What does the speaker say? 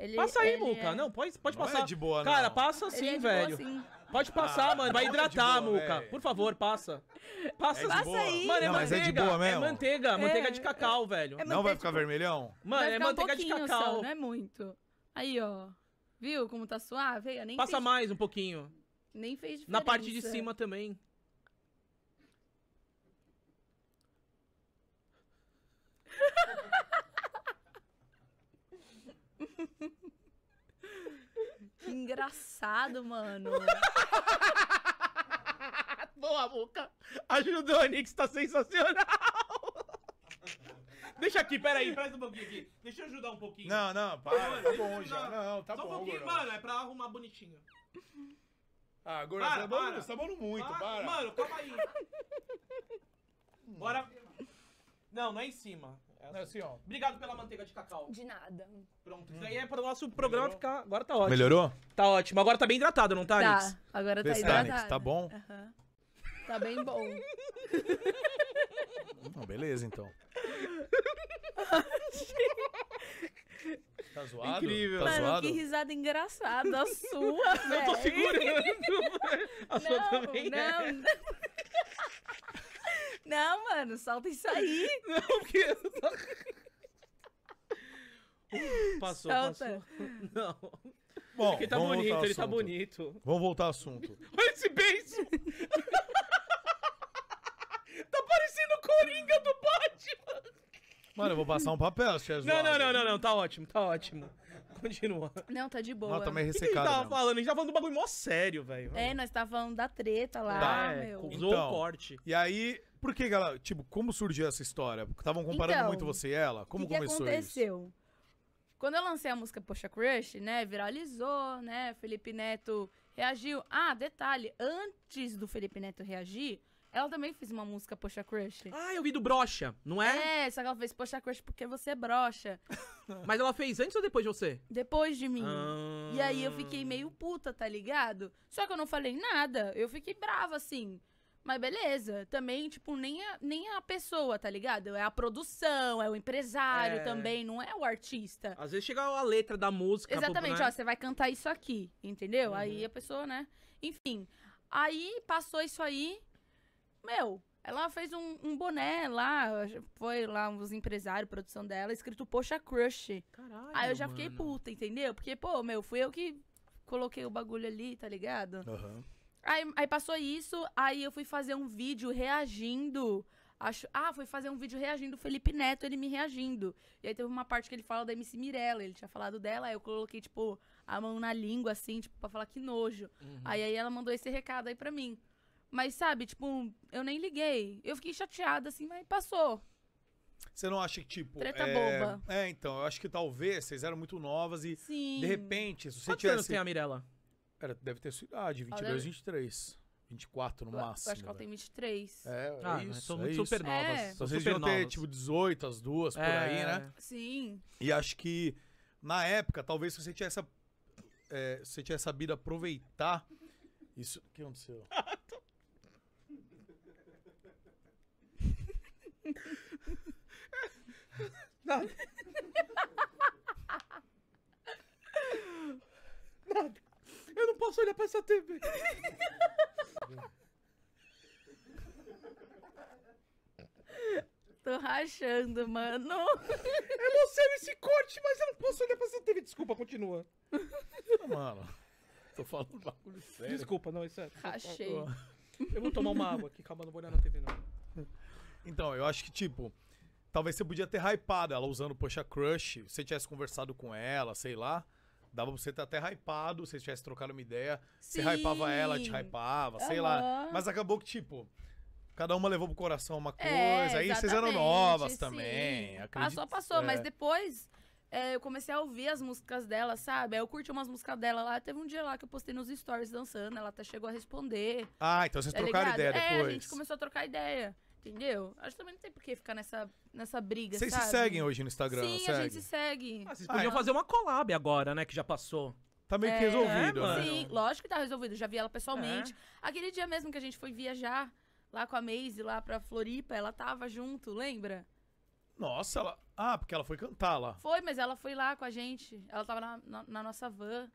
Ele, passa aí, Muca. É... Não, pode, pode não é passar. É de boa, não. Cara, passa sim, é velho. Boa, sim. Pode passar, ah, mano. Vai é hidratar, é boa, Muca. Véio. Por favor, passa. Passa, é passa aí. Mano, é não, manteiga. Mas é de boa mesmo. É manteiga. Manteiga de cacau, velho. não vai ficar vermelhão? Mano, é manteiga um de cacau. Só, não é muito. Aí, ó. Viu como tá suave? nem passa fez... mais um pouquinho. Nem fez diferença. Na parte de cima também. que engraçado, mano. Boa, boca. Ajudou, Nix, tá sensacional. Deixa aqui, peraí, presta um pouquinho aqui. Deixa eu ajudar um pouquinho. Não, não, para, tá bom já. Não, tá Só bom. Só um pouquinho, mano, é pra arrumar bonitinho. Ah, agora para, tá, para. É bom, tá bom muito, para. para. Mano, calma aí. Bora. Não, não é em cima assim. É assim, ó. Obrigado pela manteiga de cacau. De nada. Pronto. Isso hum. aí é pro nosso programa Melhorou? ficar. Agora tá ótimo. Melhorou? Tá ótimo. Agora tá bem hidratado, não tá, tá Alex? Tá. Agora tá Vê tá hidratada. tá bom? Aham. Tá bem bom. Não, beleza, então. Tá zoado? Incrível. Tá zoado? que risada engraçada a sua, Não Eu tô segurando. A sua não, também. Né? Não, é. não. Não, mano, solta isso aí. Não, porque eu uh, Passou, Solta. passou. Não. Bom, ele tá vamos voltar bonito, ao ele tá assunto. bonito. Vamos voltar ao assunto. Olha esse beijo! Mano, eu vou passar um papel, se é não, não, não, não, não, tá ótimo, tá ótimo. Continua. Não, tá de boa. Não, tá meio ressecado. a gente tava mesmo. falando? A gente tava falando do bagulho mó sério, velho. É, nós tava falando da treta lá, tá, é, meu. Usou então, o corte. E aí, por que, galera? Tipo, como surgiu essa história? Porque estavam comparando então, muito você e ela. Como que começou que aconteceu? isso? Quando eu lancei a música Poxa Crush, né, viralizou, né, Felipe Neto reagiu. Ah, detalhe, antes do Felipe Neto reagir, ela também fez uma música Poxa Crush. Ah, eu vi do Brocha, não é? É, só que ela fez Poxa Crush porque você é brocha. Mas ela fez antes ou depois de você? Depois de mim. Ah... E aí eu fiquei meio puta, tá ligado? Só que eu não falei nada. Eu fiquei brava, assim. Mas beleza, também, tipo, nem a, nem a pessoa, tá ligado? É a produção, é o empresário é... também, não é o artista. Às vezes chega a letra da música. Exatamente, pro, né? ó, você vai cantar isso aqui, entendeu? Uhum. Aí a pessoa, né? Enfim, aí passou isso aí, meu, ela fez um, um, boné lá, foi lá uns empresários, produção dela, escrito Poxa Crush. Caralho, Aí eu já mano. fiquei puta, entendeu? Porque, pô, meu, fui eu que coloquei o bagulho ali, tá ligado? Uhum. Aí, aí passou isso, aí eu fui fazer um vídeo reagindo. Acho, ah, foi fazer um vídeo reagindo o Felipe Neto, ele me reagindo. E aí teve uma parte que ele fala da MC Mirella, ele tinha falado dela, aí eu coloquei, tipo, a mão na língua, assim, tipo, pra falar que nojo. Uhum. Aí, aí ela mandou esse recado aí pra mim. Mas sabe, tipo, eu nem liguei. Eu fiquei chateada, assim, mas passou. Você não acha que, tipo. Treta é... boba. É, então, eu acho que talvez vocês eram muito novas e. Sim. De repente, se você Quantos tivesse. Quantos tem a Mirella? Era, deve ter sua idade, ah, 22, Olha... 23. 24 no eu, máximo. Eu acho que ela né? tem 23. É, é, ah, é isso. São é super novas. É. Então, vocês deviam ter, tipo, 18, as duas, é. por aí, é. né? Sim. E acho que, na época, talvez se você tivesse, é, se você tivesse sabido aproveitar isso. O que aconteceu? Nada. Nada. Eu não posso olhar pra essa TV. Tô rachando, mano. Eu é não sei esse corte, mas eu não posso olhar pra essa TV. Desculpa, continua. Ah, mano, tô falando bagulho sério. Desculpa, não, é Rachei. Eu vou tomar uma água aqui, calma, não vou olhar na TV, não. Então, eu acho que, tipo, talvez você podia ter hypado ela usando Poxa Crush, se você tivesse conversado com ela, sei lá. Dava pra você estar até hypado, se você tivesse trocado uma ideia. Sim. Você hypava ela, te hypava, uhum. sei lá. Mas acabou que, tipo, cada uma levou pro coração uma é, coisa. É, aí vocês eram novas sim. também. Acredito, passou, passou. É. Mas depois é, eu comecei a ouvir as músicas dela, sabe? Aí eu curti umas músicas dela lá. Teve um dia lá que eu postei nos stories dançando. Ela até chegou a responder. Ah, então vocês tá trocaram ligado? ideia depois. É, a gente começou a trocar ideia. Entendeu? Acho que também não tem por que ficar nessa, nessa briga, Vocês se seguem hoje no Instagram, não Sim, a gente segue? se segue. Ah, vocês Ah, podiam é. fazer uma collab agora, né? Que já passou. Tá meio que é, resolvido, né? Sim, lógico que tá resolvido. Já vi ela pessoalmente. É. Aquele dia mesmo que a gente foi viajar lá com a Maze, lá pra Floripa, ela tava junto, lembra? Nossa, ela... Ah, porque ela foi cantar lá. Foi, mas ela foi lá com a gente. Ela tava na, na- na nossa van.